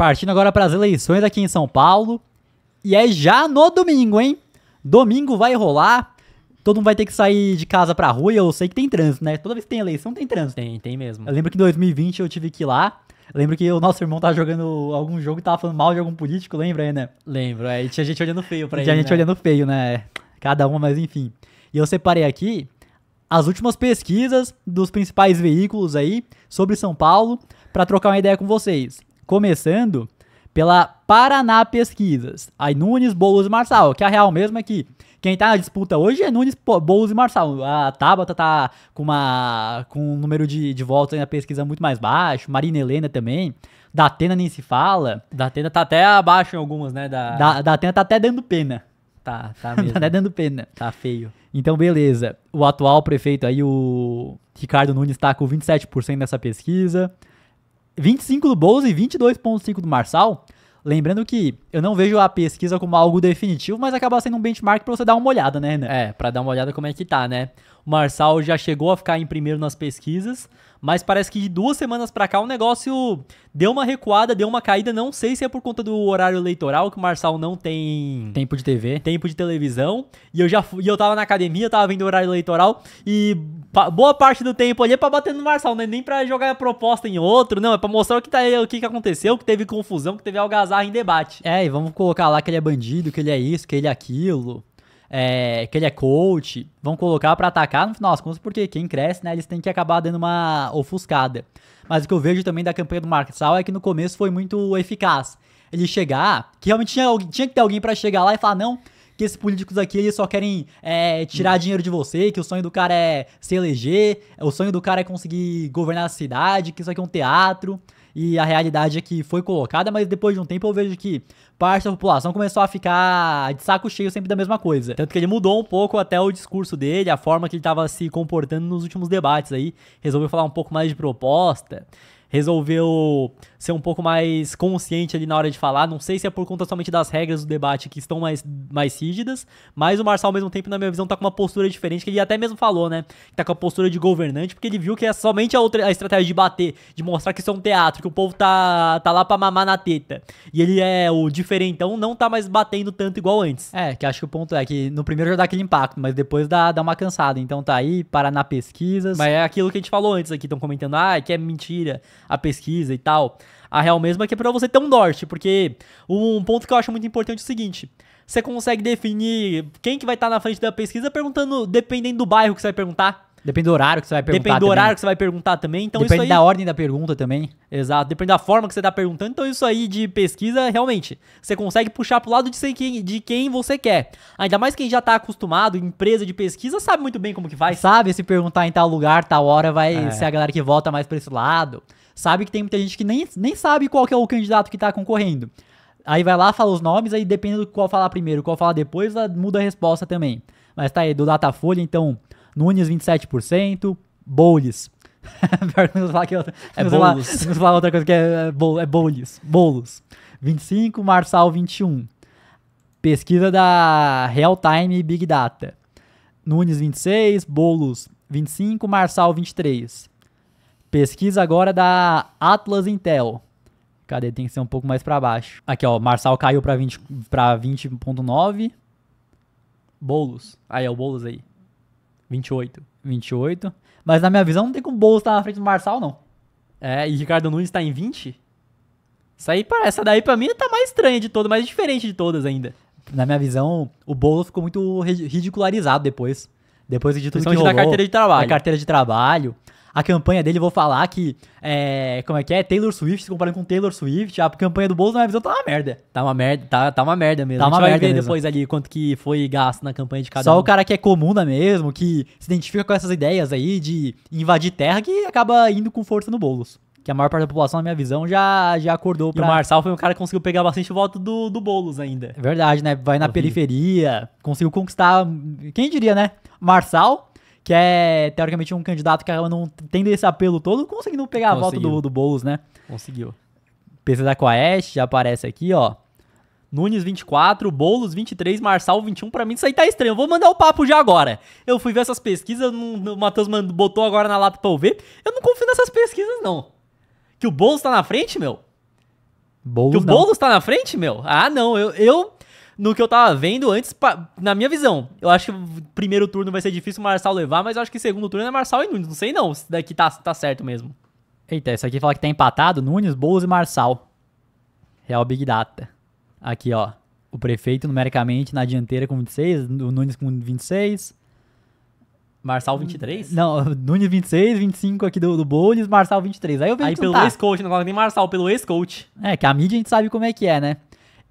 partindo agora para as eleições aqui em São Paulo. E é já no domingo, hein? Domingo vai rolar. Todo mundo vai ter que sair de casa pra rua e eu sei que tem trânsito, né? Toda vez que tem eleição tem trânsito. Tem, tem mesmo. Eu lembro que em 2020 eu tive que ir lá. lembro que o nosso irmão tava jogando algum jogo e tava falando mal de algum político, lembra aí, né? Lembro, é. E tinha gente olhando feio pra e ele. Tinha gente né? olhando feio, né? Cada uma, mas enfim. E eu separei aqui as últimas pesquisas dos principais veículos aí sobre São Paulo para trocar uma ideia com vocês começando pela Paraná Pesquisas. Aí Nunes, Boulos e Marçal, que a real mesmo é que quem tá na disputa hoje é Nunes, Boulos e Marçal. A Tabata tá com, uma, com um número de, de votos na pesquisa muito mais baixo, Marina Helena também. Da Atena nem se fala. Da Atena tá até abaixo em algumas, né? Da, da, da Atena tá até dando pena. Tá, tá mesmo. tá até dando pena. Tá feio. Então, beleza. O atual prefeito aí, o Ricardo Nunes, tá com 27% nessa pesquisa. 25 do Bolsa e 22,5 do Marçal. Lembrando que eu não vejo a pesquisa como algo definitivo, mas acaba sendo um benchmark para você dar uma olhada, né, Renan? É, para dar uma olhada como é que tá, né? Marçal já chegou a ficar em primeiro nas pesquisas, mas parece que de duas semanas para cá o negócio deu uma recuada, deu uma caída, não sei se é por conta do horário eleitoral que o Marçal não tem tempo de TV, tempo de televisão. E eu já fui, eu tava na academia, eu tava vendo o horário eleitoral e boa parte do tempo ali é para bater no Marçal, não é nem para jogar a proposta em outro, não, é para mostrar o que tá o que que aconteceu, que teve confusão, que teve algazarra em debate. É, e vamos colocar lá que ele é bandido, que ele é isso, que ele é aquilo é, que ele é coach, vão colocar para atacar no final das contas, porque quem cresce, né, eles têm que acabar dando uma ofuscada. Mas o que eu vejo também da campanha do Mark Sal é que no começo foi muito eficaz. Ele chegar, que realmente tinha, tinha que ter alguém para chegar lá e falar, não, que esses políticos aqui eles só querem é, tirar dinheiro de você, que o sonho do cara é se eleger, o sonho do cara é conseguir governar a cidade, que isso aqui é um teatro e a realidade é que foi colocada, mas depois de um tempo eu vejo que parte da população começou a ficar de saco cheio sempre da mesma coisa. Tanto que ele mudou um pouco até o discurso dele, a forma que ele estava se comportando nos últimos debates aí, resolveu falar um pouco mais de proposta resolveu ser um pouco mais consciente ali na hora de falar. Não sei se é por conta somente das regras do debate que estão mais, mais rígidas, mas o Marçal, ao mesmo tempo, na minha visão, tá com uma postura diferente, que ele até mesmo falou, né? Que tá com a postura de governante, porque ele viu que é somente a, outra, a estratégia de bater, de mostrar que isso é um teatro, que o povo tá, tá lá pra mamar na teta. E ele é o diferentão, não tá mais batendo tanto igual antes. É, que acho que o ponto é que no primeiro já dá aquele impacto, mas depois dá, dá uma cansada. Então tá aí, para na pesquisas. Mas é aquilo que a gente falou antes aqui, estão comentando, ah, que é mentira a pesquisa e tal, a real mesmo é que é para você ter um norte, porque um ponto que eu acho muito importante é o seguinte, você consegue definir quem que vai estar tá na frente da pesquisa perguntando, dependendo do bairro que você vai perguntar, Depende do horário que você vai perguntar. Depende do também. horário que você vai perguntar também. Então Depende aí... da ordem da pergunta também. Exato. Depende da forma que você está perguntando. Então isso aí de pesquisa, realmente, você consegue puxar para o lado de quem, de quem você quer. Ainda mais quem já está acostumado, empresa de pesquisa, sabe muito bem como que faz. Sabe se perguntar em tal lugar, tal hora, vai é. ser a galera que volta mais para esse lado. Sabe que tem muita gente que nem, nem sabe qual é o candidato que está concorrendo. Aí vai lá, fala os nomes, aí dependendo do qual falar primeiro, qual falar depois, muda a resposta também. Mas tá aí, do Datafolha, então... Nunes 27%, Boulos. Pior que falar que outra, é Boulos. Falar, falar outra coisa que é, é, bol, é Boulos. 25, Marçal 21. Pesquisa da Real Time e Big Data. Nunes 26, Boulos 25, Marçal 23. Pesquisa agora da Atlas Intel. Cadê? Tem que ser um pouco mais para baixo. Aqui, ó, Marçal caiu para 20.9. 20 Boulos. Aí, é o Boulos aí. 28. 28. Mas na minha visão, não tem como o Boulos estar tá na frente do Marçal, não. É, e Ricardo Nunes tá em 20? Isso aí, essa daí pra mim tá mais estranha de todas, mais diferente de todas ainda. Na minha visão, o Boulos ficou muito ridicularizado depois. Depois de tudo que rolou. da carteira de trabalho. a carteira de trabalho a campanha dele, vou falar que. É, como é que é? Taylor Swift, se comparando com Taylor Swift, a campanha do Bolsonaro tá uma merda. Tá uma merda, tá, tá uma merda mesmo. Tá uma a gente merda vai ver depois ali quanto que foi gasto na campanha de cada Só um. o cara que é comuna mesmo, que se identifica com essas ideias aí de invadir terra, que acaba indo com força no Boulos. Que a maior parte da população, na minha visão, já, já acordou e o Marçal foi um cara que conseguiu pegar bastante voto do, do Boulos ainda. verdade, né? Vai na periferia, conseguiu conquistar... Quem diria, né? Marçal, que é teoricamente um candidato que acaba não tendo esse apelo todo, conseguindo pegar Conseguiu. a volta do, do Boulos, né? Conseguiu. PC da Coast já aparece aqui, ó. Nunes 24, Boulos 23, Marçal 21. Pra mim isso aí tá estranho. Eu vou mandar o papo já agora. Eu fui ver essas pesquisas, o Matheus botou agora na lata pra eu ver. Eu não confio nessas pesquisas, não. Que o Boulos tá na frente, meu? Boulos que o não. Boulos tá na frente, meu? Ah, não. Eu, eu no que eu tava vendo antes, pra, na minha visão. Eu acho que o primeiro turno vai ser difícil o Marçal levar, mas eu acho que segundo turno é Marçal e Nunes. Não sei não se daqui tá, tá certo mesmo. Eita, isso aqui fala que tá empatado. Nunes, Boulos e Marçal. Real Big Data. Aqui, ó. O prefeito numericamente na dianteira com 26, o Nunes com 26. Marçal 23? Não, Nunes 26, 25 aqui do, do Boulos, Marçal 23. Aí eu vejo Aí pelo tá. ex-coach, não coloca nem Marçal, pelo ex-coach. É, que a mídia a gente sabe como é que é, né?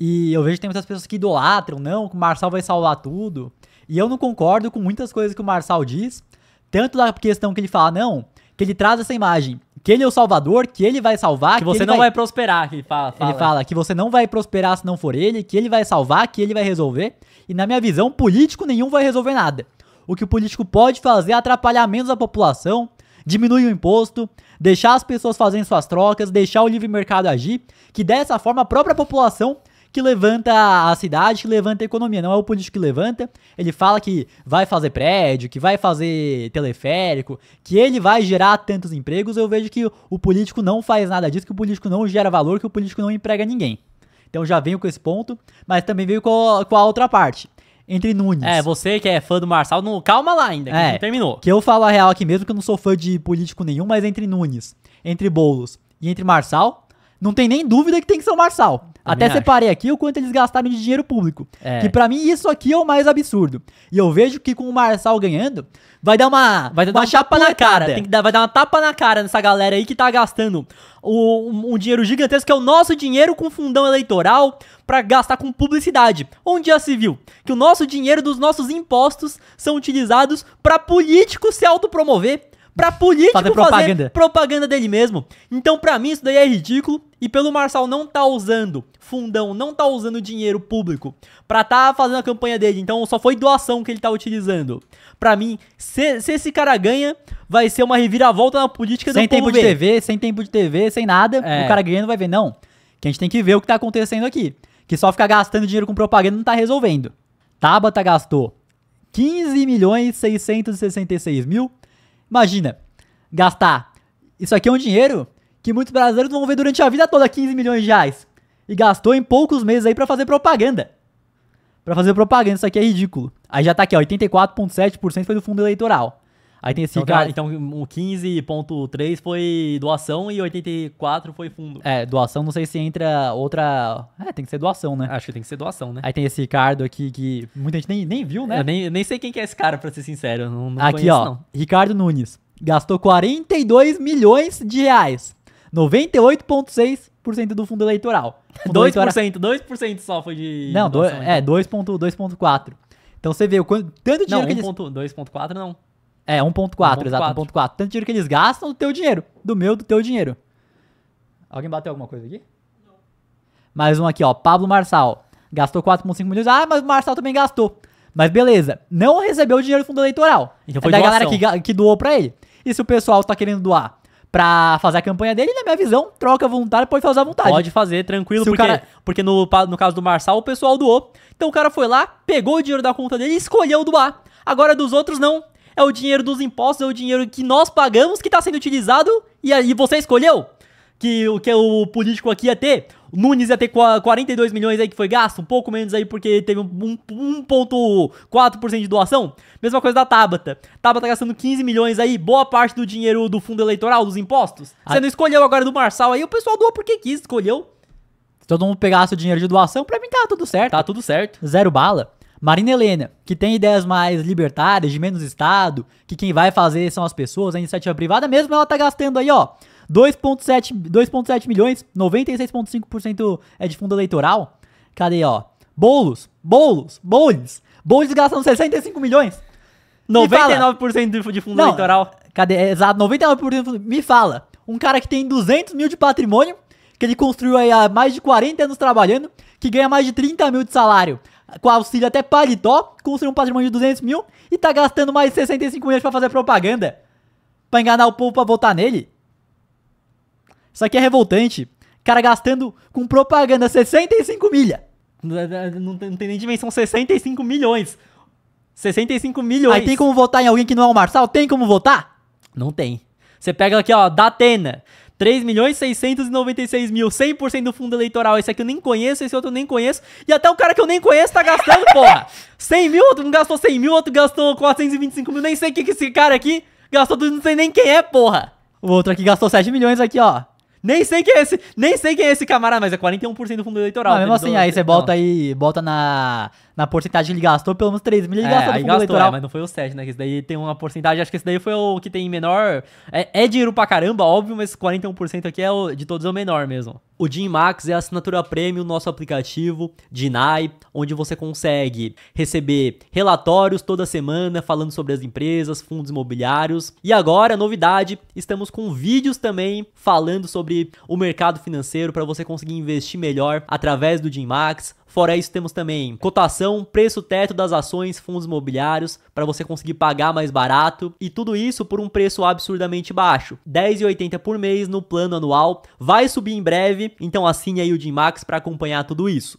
E eu vejo que tem muitas pessoas que idolatram, não, que o Marçal vai salvar tudo. E eu não concordo com muitas coisas que o Marçal diz, tanto da questão que ele fala, não, que ele traz essa imagem, que ele é o salvador, que ele vai salvar, que, você que não vai... vai... prosperar, que ele fala, fala, Ele fala que você não vai prosperar se não for ele, que ele vai salvar, que ele vai resolver. E na minha visão, político nenhum vai resolver nada. O que o político pode fazer é atrapalhar menos a população, diminuir o imposto, deixar as pessoas fazendo suas trocas, deixar o livre mercado agir, que dessa forma a própria população que levanta a cidade, que levanta a economia. Não é o político que levanta. Ele fala que vai fazer prédio, que vai fazer teleférico, que ele vai gerar tantos empregos. Eu vejo que o político não faz nada disso, que o político não gera valor, que o político não emprega ninguém. Então já venho com esse ponto, mas também veio com a, com a outra parte entre Nunes. É, você que é fã do Marçal, não, calma lá ainda, que é, não terminou. Que eu falo a real aqui mesmo, que eu não sou fã de político nenhum, mas entre Nunes, entre Boulos e entre Marçal, não tem nem dúvida que tem que ser o Marçal. Até separei aqui o quanto eles gastaram de dinheiro público. É. Que para mim isso aqui é o mais absurdo. E eu vejo que com o Marçal ganhando, vai dar uma. Vai dar uma, uma chapa na cara. Tem que dar, vai dar uma tapa na cara nessa galera aí que tá gastando o, um, um, dinheiro gigantesco, que é o nosso dinheiro com fundão eleitoral, para gastar com publicidade. Onde já se viu que o nosso dinheiro dos nossos impostos são utilizados para políticos se autopromover pra político fazer propaganda. fazer propaganda dele mesmo. Então, pra mim, isso daí é ridículo. E pelo Marçal não tá usando fundão, não tá usando dinheiro público pra tá fazendo a campanha dele. Então, só foi doação que ele tá utilizando. Pra mim, se, se esse cara ganha, vai ser uma reviravolta na política sem do tempo de TV, sem tempo de TV, sem nada. É. O cara ganhando vai ver. Não, que a gente tem que ver o que tá acontecendo aqui. Que só ficar gastando dinheiro com propaganda não tá resolvendo. Tabata gastou 15 milhões 666 mil Imagina, gastar. Isso aqui é um dinheiro que muitos brasileiros vão ver durante a vida toda 15 milhões de reais. E gastou em poucos meses aí para fazer propaganda. Para fazer propaganda, isso aqui é ridículo. Aí já tá aqui, ó, 84,7% foi do fundo eleitoral. Aí tem esse então, cara, então o 15.3 foi doação e 84 foi fundo. É, doação, não sei se entra outra. É, tem que ser doação, né? Acho que tem que ser doação, né? Aí tem esse Ricardo aqui que muita gente nem, nem viu, né? Eu nem, nem sei quem que é esse cara, pra ser sincero. Não, não aqui, conheço, ó. Não. Ricardo Nunes gastou 42 milhões de reais. 98,6% do fundo eleitoral. Fundo 2%, eleitoral... 2% só foi de. Não, doação, do, então. é, 2,4%. Então você vê o quanto, tanto dinheiro não, que eles. 2,4% não. É, 1.4, exato, 1.4. Tanto dinheiro que eles gastam do teu dinheiro. Do meu, do teu dinheiro. Alguém bateu alguma coisa aqui? Não. Mais um aqui, ó. Pablo Marçal. Gastou 4,5 milhões. Ah, mas o Marçal também gastou. Mas beleza, não recebeu o dinheiro do fundo eleitoral. Então foi é da galera que, que doou pra ele. E se o pessoal tá querendo doar pra fazer a campanha dele, na minha visão, troca voluntário, vontade, pode fazer à vontade. Pode fazer, tranquilo, se porque, cara... porque no, no caso do Marçal, o pessoal doou. Então o cara foi lá, pegou o dinheiro da conta dele e escolheu doar. Agora dos outros não é o dinheiro dos impostos, é o dinheiro que nós pagamos que está sendo utilizado e aí você escolheu que o que o político aqui ia ter. Nunes ia ter 42 milhões aí que foi gasto, um pouco menos aí porque teve um, 1.4% de doação. Mesma coisa da Tabata. Tabata tá gastando 15 milhões aí, boa parte do dinheiro do fundo eleitoral, dos impostos. Ah. Você não escolheu agora do Marçal aí, o pessoal doou porque quis, escolheu. Se todo mundo pegasse o dinheiro de doação, pra mim tá tudo certo. Tá tudo certo. Zero bala. Marina Helena, que tem ideias mais libertárias, de menos Estado, que quem vai fazer são as pessoas, a iniciativa privada mesmo, ela tá gastando aí, ó, 2,7 milhões, 96,5% é de fundo eleitoral. Cadê, ó? Boulos, Boulos, Boulos. Boulos gastando 65 milhões. 99% de fundo Não, eleitoral. Cadê? É, exato, 99%. Me fala, um cara que tem 200 mil de patrimônio, que ele construiu aí há mais de 40 anos trabalhando, que ganha mais de 30 mil de salário com auxílio até paletó, construiu um patrimônio de 200 mil e tá gastando mais 65 milhões pra fazer propaganda. Pra enganar o povo pra votar nele. Isso aqui é revoltante. Cara gastando com propaganda 65 milha. Não, não tem nem dimensão, 65 milhões. 65 milhões. Aí tem como votar em alguém que não é o Marçal? Tem como votar? Não tem. Você pega aqui, ó, da Atena. 3 milhões 696 mil, 100% do fundo eleitoral. Esse aqui eu nem conheço, esse outro eu nem conheço. E até o cara que eu nem conheço tá gastando, porra. 100 mil, outro não gastou 100 mil, outro gastou 425 mil. Nem sei o que, que esse cara aqui gastou não sei nem quem é, porra. O outro aqui gastou 7 milhões aqui, ó. Nem sei quem é esse, nem sei quem é esse camarada, mas é 41% do fundo eleitoral. Mas mesmo assim, aí você bota aí, bota na, na porcentagem que ele gastou, pelo menos 3 mil ele é, gastou aí do fundo gastou, é, eleitoral. É, mas não foi o 7, né? Que esse daí tem uma porcentagem, acho que esse daí foi o que tem menor. É, é dinheiro pra caramba, óbvio, mas 41% aqui é o, de todos é o menor mesmo. O Dinmax é a assinatura premium no nosso aplicativo Dinai, onde você consegue receber relatórios toda semana falando sobre as empresas, fundos imobiliários. E agora, novidade, estamos com vídeos também falando sobre o mercado financeiro para você conseguir investir melhor através do Dinmax. Fora isso, temos também cotação, preço teto das ações, fundos imobiliários, para você conseguir pagar mais barato, e tudo isso por um preço absurdamente baixo, R$10,80 por mês no plano anual, vai subir em breve, então assine aí o Jim para acompanhar tudo isso.